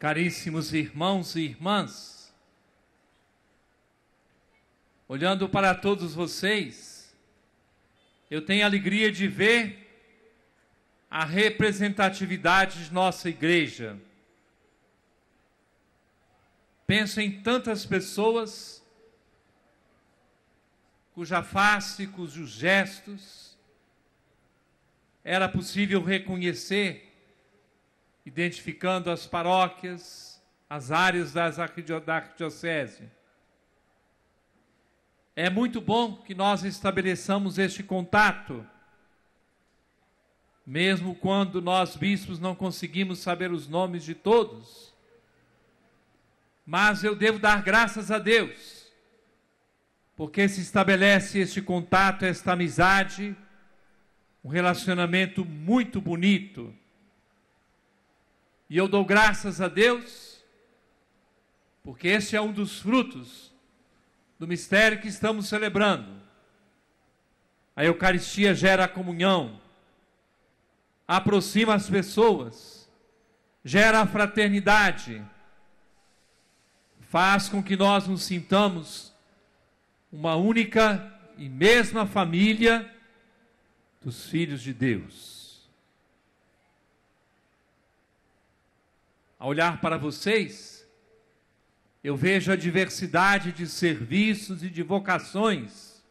Caríssimos irmãos e irmãs, olhando para todos vocês, eu tenho a alegria de ver a representatividade de nossa igreja. Penso em tantas pessoas cuja face, cujos gestos era possível reconhecer identificando as paróquias, as áreas das arquidio da arquidiocese. É muito bom que nós estabeleçamos este contato, mesmo quando nós bispos não conseguimos saber os nomes de todos. Mas eu devo dar graças a Deus, porque se estabelece este contato, esta amizade, um relacionamento muito bonito e eu dou graças a Deus, porque este é um dos frutos do mistério que estamos celebrando. A Eucaristia gera a comunhão, aproxima as pessoas, gera a fraternidade, faz com que nós nos sintamos uma única e mesma família dos filhos de Deus. a olhar para vocês, eu vejo a diversidade de serviços e de vocações.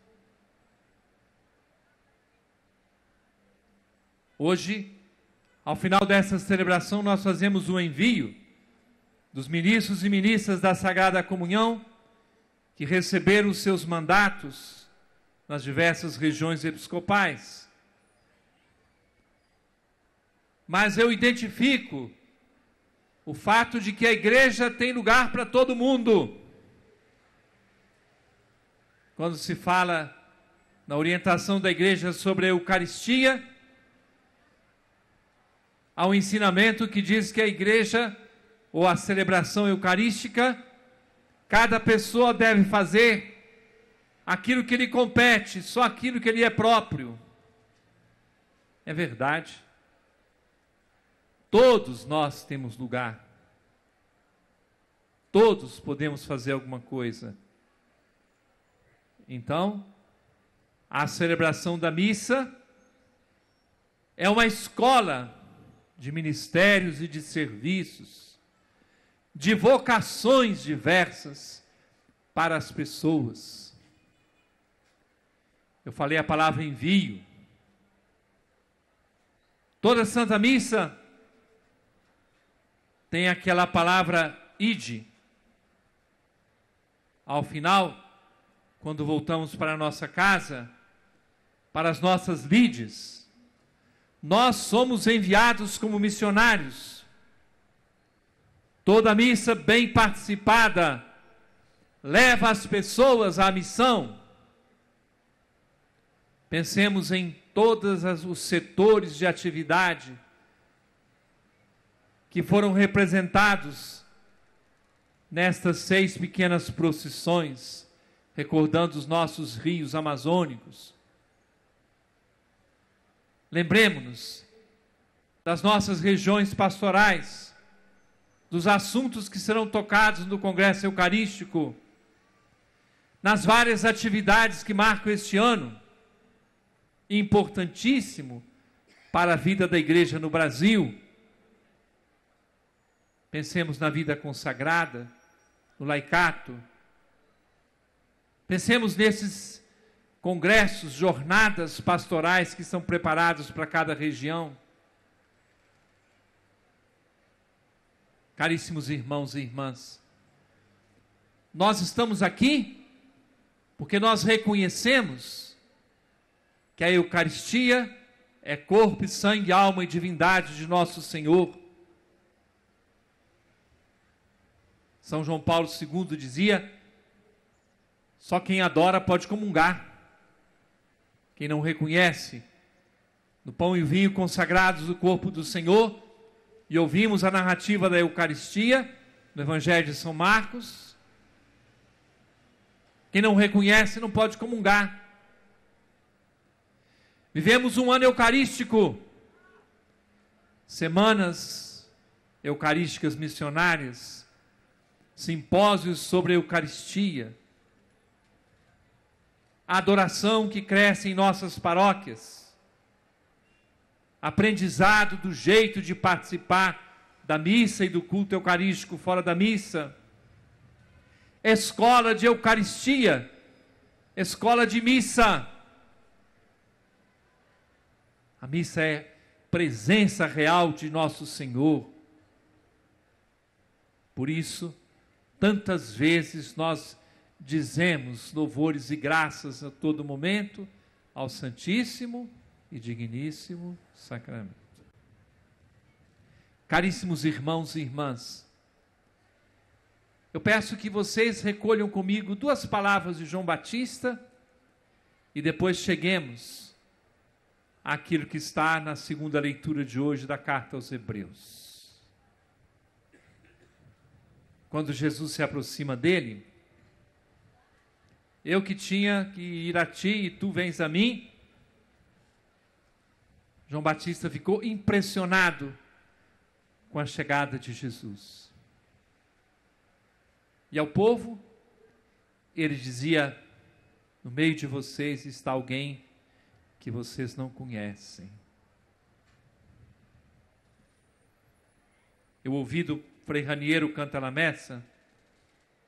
Hoje, ao final dessa celebração, nós fazemos o um envio dos ministros e ministras da Sagrada Comunhão que receberam seus mandatos nas diversas regiões episcopais. Mas eu identifico o fato de que a igreja tem lugar para todo mundo. Quando se fala na orientação da igreja sobre a Eucaristia, há um ensinamento que diz que a igreja, ou a celebração eucarística, cada pessoa deve fazer aquilo que lhe compete, só aquilo que lhe é próprio. É verdade. Todos nós temos lugar. Todos podemos fazer alguma coisa. Então, a celebração da missa é uma escola de ministérios e de serviços, de vocações diversas para as pessoas. Eu falei a palavra envio. Toda Santa Missa tem aquela palavra ide. Ao final, quando voltamos para a nossa casa, para as nossas lides, nós somos enviados como missionários. Toda missa bem participada leva as pessoas à missão. Pensemos em todos os setores de atividade que foram representados nestas seis pequenas procissões, recordando os nossos rios amazônicos. Lembremos-nos das nossas regiões pastorais, dos assuntos que serão tocados no Congresso Eucarístico, nas várias atividades que marcam este ano, importantíssimo para a vida da igreja no Brasil Pensemos na vida consagrada, no laicato. Pensemos nesses congressos, jornadas pastorais que são preparados para cada região. Caríssimos irmãos e irmãs, nós estamos aqui porque nós reconhecemos que a Eucaristia é corpo, sangue, alma e divindade de nosso Senhor São João Paulo II dizia: só quem adora pode comungar. Quem não reconhece no pão e vinho consagrados do corpo do Senhor, e ouvimos a narrativa da Eucaristia no Evangelho de São Marcos. Quem não reconhece não pode comungar. Vivemos um ano eucarístico, semanas eucarísticas missionárias, simpósios sobre a Eucaristia, a adoração que cresce em nossas paróquias, aprendizado do jeito de participar da missa e do culto eucarístico fora da missa, escola de Eucaristia, escola de missa. A missa é presença real de nosso Senhor. Por isso, Tantas vezes nós dizemos louvores e graças a todo momento ao Santíssimo e Digníssimo Sacramento. Caríssimos irmãos e irmãs, eu peço que vocês recolham comigo duas palavras de João Batista e depois cheguemos àquilo que está na segunda leitura de hoje da carta aos Hebreus quando Jesus se aproxima dele? Eu que tinha que ir a ti e tu vens a mim? João Batista ficou impressionado com a chegada de Jesus. E ao povo, ele dizia: No meio de vocês está alguém que vocês não conhecem. Eu ouvi do Frei Raniero Messa,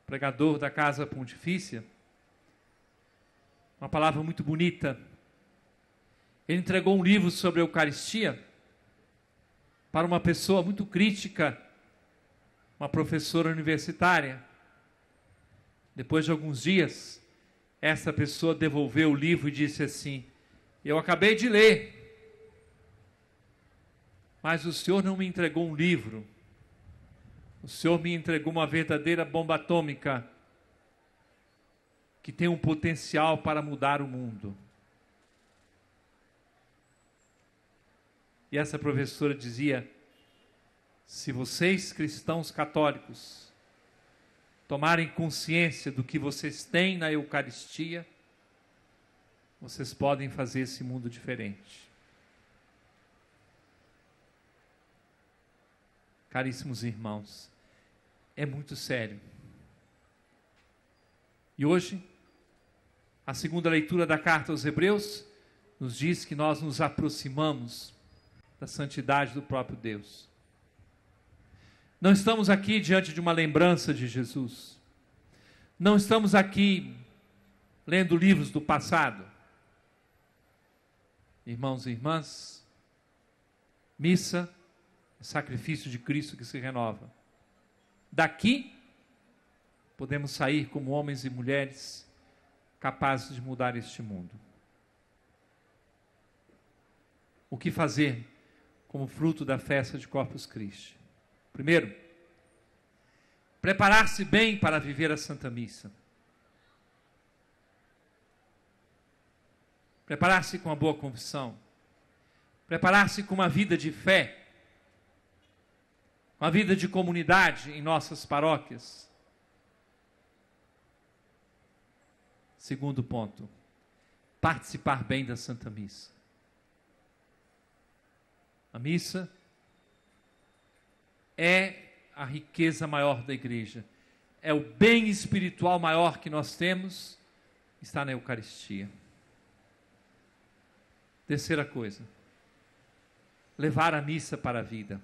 pregador da Casa Pontifícia, uma palavra muito bonita. Ele entregou um livro sobre a Eucaristia para uma pessoa muito crítica, uma professora universitária. Depois de alguns dias, essa pessoa devolveu o livro e disse assim: Eu acabei de ler, mas o senhor não me entregou um livro o Senhor me entregou uma verdadeira bomba atômica que tem um potencial para mudar o mundo. E essa professora dizia: se vocês, cristãos católicos, tomarem consciência do que vocês têm na Eucaristia, vocês podem fazer esse mundo diferente. Caríssimos irmãos, é muito sério. E hoje, a segunda leitura da carta aos Hebreus nos diz que nós nos aproximamos da santidade do próprio Deus. Não estamos aqui diante de uma lembrança de Jesus. Não estamos aqui lendo livros do passado. Irmãos e irmãs, missa é sacrifício de Cristo que se renova. Daqui podemos sair como homens e mulheres capazes de mudar este mundo. O que fazer como fruto da festa de Corpus Christi? Primeiro, preparar-se bem para viver a Santa Missa. Preparar-se com uma boa confissão. Preparar-se com uma vida de fé uma vida de comunidade em nossas paróquias. Segundo ponto, participar bem da Santa Missa. A missa é a riqueza maior da igreja, é o bem espiritual maior que nós temos, está na Eucaristia. Terceira coisa, levar a missa para a vida.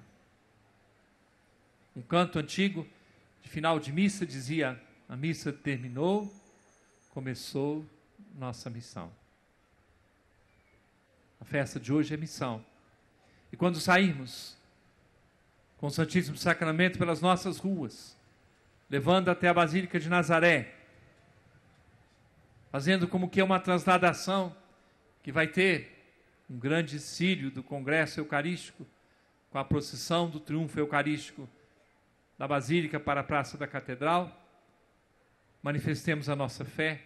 Um canto antigo de final de missa dizia: a missa terminou, começou nossa missão. A festa de hoje é missão. E quando sairmos com o Santíssimo Sacramento pelas nossas ruas, levando até a Basílica de Nazaré, fazendo como que é uma transladação que vai ter um grande sírio do Congresso Eucarístico, com a procissão do triunfo eucarístico da Basílica para a Praça da Catedral. Manifestemos a nossa fé,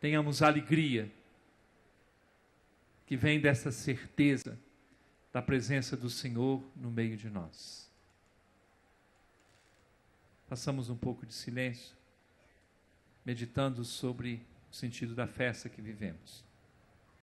tenhamos alegria que vem dessa certeza da presença do Senhor no meio de nós. Passamos um pouco de silêncio, meditando sobre o sentido da festa que vivemos.